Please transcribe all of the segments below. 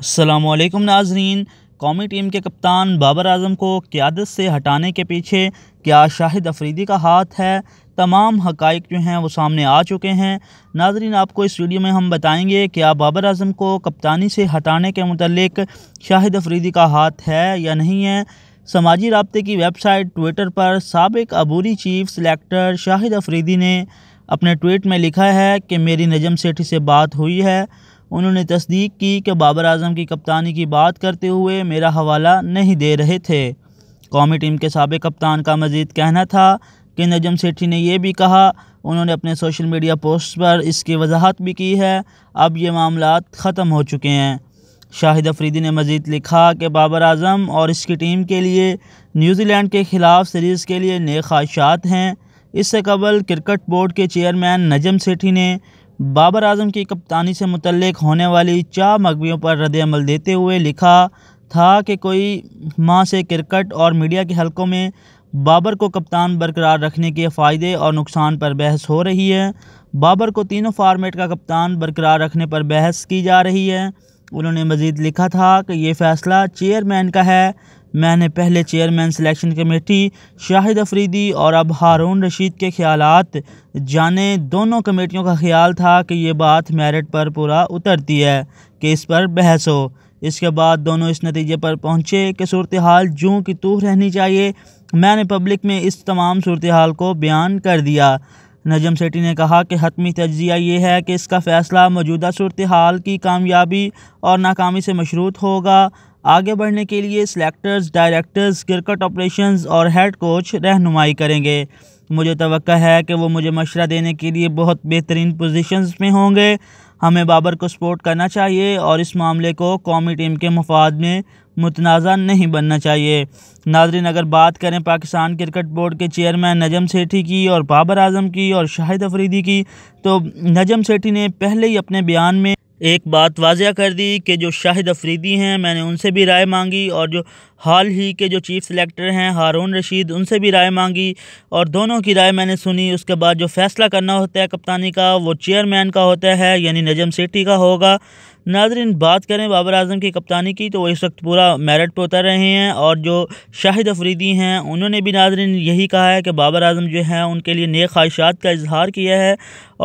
असलकम नाजरीन कौमी टीम के कप्तान बाबर आजम को क़्यादत से हटाने के पीछे क्या शाहिद अफरीदी का हाथ है तमाम हकाइक जो हैं वो सामने आ चुके हैं नाजरीन आपको इस वीडियो में हम बताएंगे क्या बाबर आजम को कप्तानी से हटाने के मतलब शाहिद अफरीदी का हाथ है या नहीं है समाजी रबते की वेबसाइट ट्विटर पर सबक अबूरी चीफ सेलेक्टर शाहिद अफरीदी ने अपने ट्वीट में लिखा है कि मेरी नजम सेठी से बात हुई है उन्होंने तस्दीक की कि बाबर आजम की कप्तानी की बात करते हुए मेरा हवाला नहीं दे रहे थे कौमी टीम के सबक कप्तान का मजीद कहना था कि नजम सेठी ने यह भी कहा उन्होंने अपने सोशल मीडिया पोस्ट पर इसकी वजाहत भी की है अब ये मामला ख़त्म हो चुके हैं शाहिद अफरीदी ने मज़ीद लिखा कि बाबर आजम और इसकी टीम के लिए न्यूजीलैंड के ख़िलाफ़ सीरीज़ के लिए नए ख्वाहिशात हैं इससे कबल क्रिकेट बोर्ड के चेयरमैन नजम सेठी ने बाबर आजम की कप्तानी से मुतलक होने वाली चार मकबियों पर रद्दमल देते हुए लिखा था कि कोई माह से क्रिकट और मीडिया के हलकों में बाबर को कप्तान बरकरार रखने के फ़ायदे और नुकसान पर बहस हो रही है बाबर को तीनों फार्मेट का कप्तान बरकरार रखने पर बहस की जा रही है उन्होंने मज़ीद लिखा था कि ये फ़ैसला चेयरमैन का है मैंने पहले chairman selection committee Shahid Afridi और अब हारून रशीद के ख्याल जाने दोनों कमेटियों का ख्याल था कि ये बात मेरिट पर पूरा उतरती है कि इस पर बहस हो इसके बाद दोनों इस नतीजे पर पहुँचे कि सूरत हाल जूँ की तूह रहनी चाहिए मैंने पब्लिक में इस तमाम सूरत हाल को बयान कर दिया नजम सेठी ने कहा कि हतमी तजिया ये है कि इसका फ़ैसला मौजूदा सूरत हाल की कामयाबी और नाकामी से मशरूत होगा आगे बढ़ने के लिए सिलेक्टर्स डायरेक्टर्स क्रिकेट ऑपरेशंस और हेड कोच रहनुमाई करेंगे मुझे तो है कि वो मुझे मशरा देने के लिए बहुत बेहतरीन पोजीशंस में होंगे हमें बाबर को सपोर्ट करना चाहिए और इस मामले को कौमी टीम के मफाद में मुतनाज़ नहीं बनना चाहिए नाजरीन अगर बात करें पाकिस्तान क्रिकेट बोर्ड के चेयरमैन नजम सेठी की और बाबर आजम की और शाहिद अफरीदी की तो नजम सेठी ने पहले ही अपने बयान में एक बात वाजिया कर दी कि जो शाहिद अफरीदी हैं मैंने उनसे भी राय मांगी और जो हाल ही के जो चीफ सेलेक्टर हैं हारून रशीद उनसे भी राय मांगी और दोनों की राय मैंने सुनी उसके बाद जो फैसला करना होता है कप्तानी का वो चेयरमैन का होता है यानी नजम सेठी का होगा नाजरन बात करें बाबर आजम की कप्तानी की तो वो इस वक्त पूरा मेरिट पर उतर रहे हैं और जो शाहिद अफरीदी हैं उन्होंने भी नाजरन यही कहा है कि बाबर आजम जो हैं उनके लिए नए ख्वाहिशात का इजहार किया है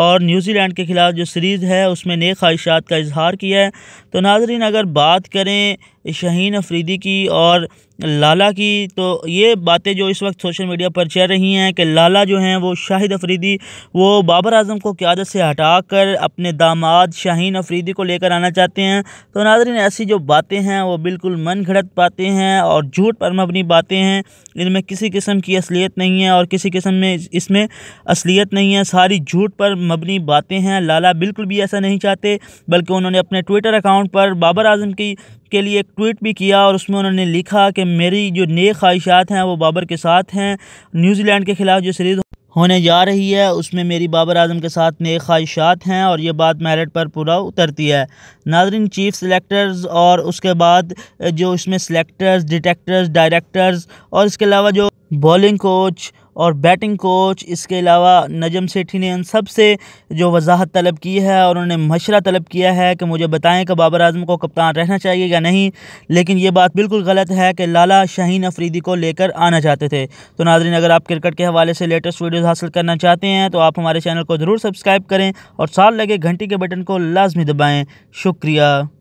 और न्यूजीलैंड के ख़िलाफ़ जो सीरीज़ है उसमें नए ख्वाहिशात का इजहार किया है तो नाजरीन अगर बात करें शहीन अफरीदी की और और लाला की तो ये बातें जो इस वक्त सोशल मीडिया पर चल रही हैं कि लाला जो हैं वो शाहिद अफरीदी वो बाबर आजम को क्यादत से हटा कर अपने दामाद शाहीन अफरीदी को लेकर आना चाहते हैं तो नाजरीन ऐसी जो बातें हैं वो बिल्कुल मन घड़त पाते हैं और झूठ पर मबनी बातें हैं इनमें किसी किस्म की असलियत नहीं है और किसी किस्म में इसमें असलियत नहीं है सारी झूठ पर मबनी बातें हैं लाला बिल्कुल भी ऐसा नहीं चाहते बल्कि उन्होंने अपने ट्विटर अकाउंट पर बाबर आजम की के लिए एक ट्वीट भी किया और उसमें उन्होंने लिखा कि मेरी जो नए ख्वाहिशात हैं वो बाबर के साथ हैं न्यूजीलैंड के ख़िलाफ़ जो सीरीज़ होने जा रही है उसमें मेरी बाबर आजम के साथ नए ख्वाहिशात हैं और ये बात मेरिट पर पूरा उतरती है नाजरन चीफ सिलेक्टर्स और उसके बाद जो इसमें सेलेक्टर्स डिटेक्टर्स डायरेक्टर्स और इसके अलावा जो बॉलिंग कोच और बैटिंग कोच इसके अलावा नजम सेठी ने उन सब से जो वजाहत तलब की है और उन्होंने मशरा तलब किया है कि मुझे बताएं कि बाबर आजम को कप्तान रहना चाहिए या नहीं लेकिन ये बात बिल्कुल गलत है कि लाला शाहीन अफरीदी को लेकर आना चाहते थे तो नाजरीन अगर आप क्रिकेट के हवाले से लेटेस्ट वीडियोज़ हासिल करना चाहते हैं तो आप हमारे चैनल को ज़रूर सब्सक्राइब करें और साल लगे घंटी के बटन को लाजमी दबाएँ शुक्रिया